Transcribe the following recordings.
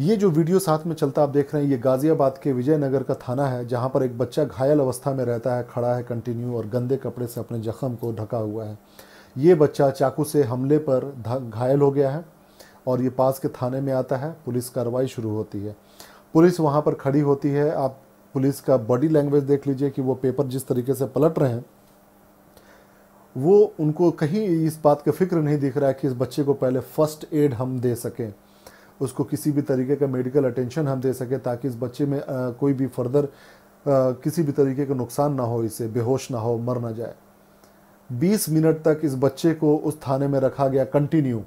ये जो वीडियो साथ में चलता आप देख रहे हैं ये गाज़ियाबाद के विजयनगर का थाना है जहाँ पर एक बच्चा घायल अवस्था में रहता है खड़ा है कंटिन्यू और गंदे कपड़े से अपने जख्म को ढका हुआ है ये बच्चा चाकू से हमले पर घायल हो गया है और ये पास के थाने में आता है पुलिस कार्रवाई शुरू होती है पुलिस वहाँ पर खड़ी होती है आप पुलिस का बॉडी लैंग्वेज देख लीजिए कि वो पेपर जिस तरीके से पलट रहे हैं वो उनको कहीं इस बात का फिक्र नहीं दिख रहा है कि इस बच्चे को पहले फर्स्ट एड हम दे सकें उसको किसी भी तरीके का मेडिकल अटेंशन हम दे सकें ताकि इस बच्चे में कोई भी फर्दर किसी भी तरीके का नुकसान ना हो इसे बेहोश ना हो मर ना जाए 20 मिनट तक इस बच्चे को उस थाने में रखा गया कंटिन्यू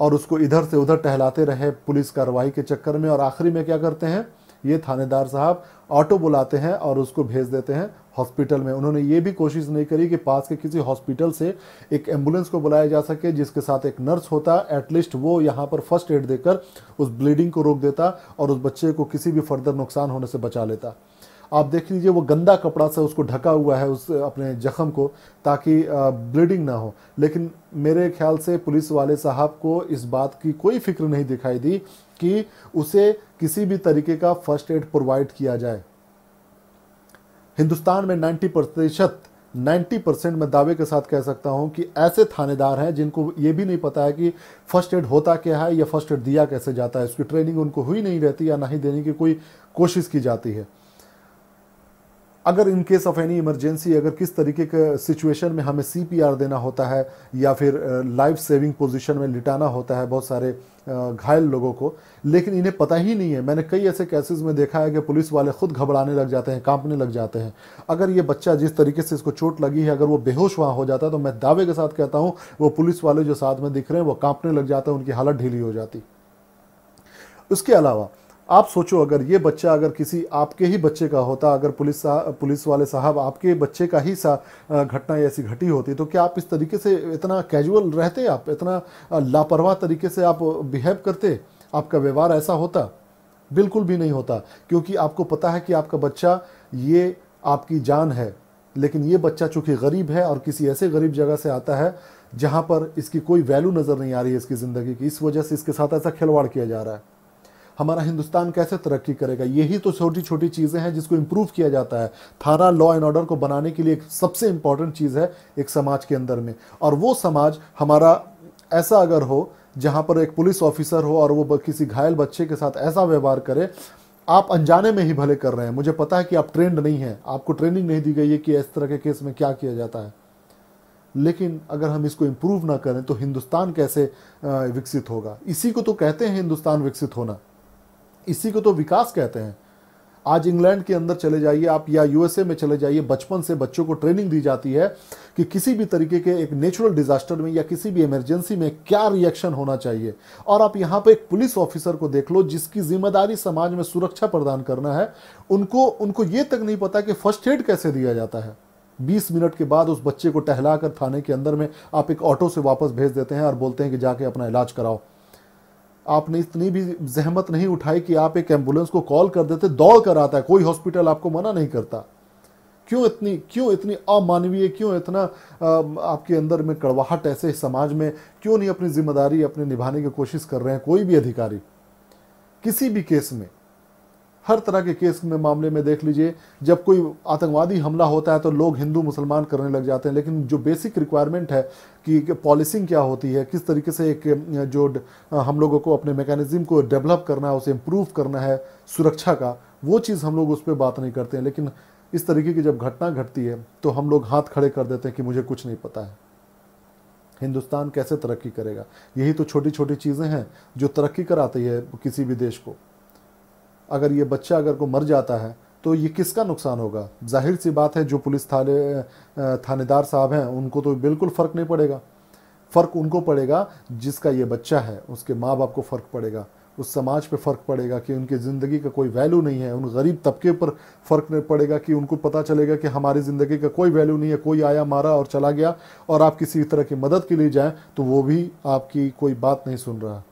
और उसको इधर से उधर टहलाते रहे पुलिस कार्रवाई के चक्कर में और आखिरी में क्या करते हैं ये थानेदार साहब ऑटो बुलाते हैं और उसको भेज देते हैं हॉस्पिटल में उन्होंने ये भी कोशिश नहीं करी कि पास के किसी हॉस्पिटल से एक एम्बुलेंस को बुलाया जा सके जिसके साथ एक नर्स होता एटलीस्ट वो यहाँ पर फर्स्ट एड देकर उस ब्लीडिंग को रोक देता और उस बच्चे को किसी भी फर्दर नुकसान होने से बचा लेता आप देख लीजिए वो गंदा कपड़ा से उसको ढका हुआ है उस अपने जख्म को ताकि ब्लीडिंग ना हो लेकिन मेरे ख्याल से पुलिस वाले साहब को इस बात की कोई फिक्र नहीं दिखाई दी कि उसे किसी भी तरीके का फर्स्ट एड प्रोवाइड किया जाए हिंदुस्तान में 90 प्रतिशत 90 परसेंट मैं दावे के साथ कह सकता हूं कि ऐसे थानेदार हैं जिनको ये भी नहीं पता है कि फर्स्ट एड होता क्या है या फर्स्ट एड दिया कैसे जाता है उसकी ट्रेनिंग उनको हुई नहीं रहती या नहीं देने की कोई कोशिश की जाती है अगर in case of any emergency अगर किस तरीके के सिचुएशन में हमें सी देना होता है या फिर लाइफ सेविंग पोजीशन में लिटाना होता है बहुत सारे घायल लोगों को लेकिन इन्हें पता ही नहीं है मैंने कई ऐसे केसेस में देखा है कि पुलिस वाले खुद घबराने लग जाते हैं कांपने लग जाते हैं अगर ये बच्चा जिस तरीके से इसको चोट लगी है अगर वो बेहोश वहाँ हो जाता है तो मैं दावे के साथ कहता हूँ वो पुलिस वाले जो साथ में दिख रहे हैं वो कांपने लग जाते हैं उनकी हालत ढीली हो जाती उसके अलावा आप सोचो अगर ये बच्चा अगर किसी आपके ही बच्चे का होता अगर पुलिस पुलिस वाले साहब आपके बच्चे का ही सा घटना ऐसी घटी होती तो क्या आप इस तरीके से इतना कैजुअल रहते आप इतना लापरवाह तरीके से आप बिहेव करते आपका व्यवहार ऐसा होता बिल्कुल भी नहीं होता क्योंकि आपको पता है कि आपका बच्चा ये आपकी जान है लेकिन ये बच्चा चूँकि गरीब है और किसी ऐसे गरीब जगह से आता है जहाँ पर इसकी कोई वैल्यू नज़र नहीं आ रही है इसकी ज़िंदगी की इस वजह से इसके साथ ऐसा खिलवाड़ किया जा रहा है हमारा हिंदुस्तान कैसे तरक्की करेगा यही तो छोटी छोटी चीज़ें हैं जिसको इम्प्रूव किया जाता है थाना लॉ एंड ऑर्डर को बनाने के लिए एक सबसे इम्पॉर्टेंट चीज़ है एक समाज के अंदर में और वो समाज हमारा ऐसा अगर हो जहाँ पर एक पुलिस ऑफिसर हो और वो किसी घायल बच्चे के साथ ऐसा व्यवहार करे आप अनजाने में ही भले कर रहे हैं मुझे पता है कि आप ट्रेंड नहीं हैं आपको ट्रेनिंग नहीं दी गई है कि इस तरह के केस में क्या किया जाता है लेकिन अगर हम इसको इम्प्रूव ना करें तो हिंदुस्तान कैसे विकसित होगा इसी को तो कहते हैं हिंदुस्तान विकसित होना इसी को तो विकास कहते हैं आज इंग्लैंड के अंदर चले जाइए आप या यूएसए में चले जाइए बचपन से बच्चों को ट्रेनिंग दी जाती है कि किसी भी तरीके के एक नेचुरल डिजास्टर में या किसी भी इमरजेंसी में क्या रिएक्शन होना चाहिए और आप यहाँ पर एक पुलिस ऑफिसर को देख लो जिसकी जिम्मेदारी समाज में सुरक्षा प्रदान करना है उनको उनको ये तक नहीं पता कि फर्स्ट एड कैसे दिया जाता है 20 मिनट के बाद उस बच्चे को टहलाकर थाने के अंदर में आप एक ऑटो से वापस भेज देते हैं और बोलते हैं कि जाके अपना इलाज कराओ आपने इतनी भी जहमत नहीं उठाई कि आप एक एम्बुलेंस को कॉल कर देते दौड़ कर आता है कोई हॉस्पिटल आपको मना नहीं करता क्यों इतनी क्यों इतनी अमानवीय क्यों इतना आ, आपके अंदर में कड़वाहट ऐसे समाज में क्यों नहीं अपनी जिम्मेदारी अपने निभाने की कोशिश कर रहे हैं कोई भी अधिकारी किसी भी केस में हर तरह के केस में मामले में देख लीजिए जब कोई आतंकवादी हमला होता है तो लोग हिंदू मुसलमान करने लग जाते हैं लेकिन जो बेसिक रिक्वायरमेंट है कि पॉलिसिंग क्या होती है किस तरीके से एक जो हम लोगों को अपने मैकेनिज्म को डेवलप करना है उसे इम्प्रूव करना है सुरक्षा का वो चीज़ हम लोग उस पर बात नहीं करते हैं लेकिन इस तरीके की जब घटना घटती है तो हम लोग हाथ खड़े कर देते हैं कि मुझे कुछ नहीं पता है हिंदुस्तान कैसे तरक्की करेगा यही तो छोटी छोटी चीज़ें हैं जो तरक्की कराती है किसी भी देश को अगर ये बच्चा अगर को मर जाता है तो ये किसका नुकसान होगा जाहिर सी बात है जो पुलिस थाने थानेदार साहब हैं उनको तो बिल्कुल फ़र्क नहीं पड़ेगा फ़र्क उनको पड़ेगा जिसका ये बच्चा है उसके माँ बाप को फ़र्क पड़ेगा उस समाज पे फ़र्क पड़ेगा कि उनकी ज़िंदगी का कोई वैल्यू नहीं है उन गरीब तबके पर फ़र्क नहीं पड़ेगा कि उनको पता चलेगा कि हमारी ज़िंदगी का कोई वैल्यू नहीं है कोई आया मारा और चला गया और आप किसी तरह की मदद के लिए जाएँ तो वो भी आपकी कोई बात नहीं सुन रहा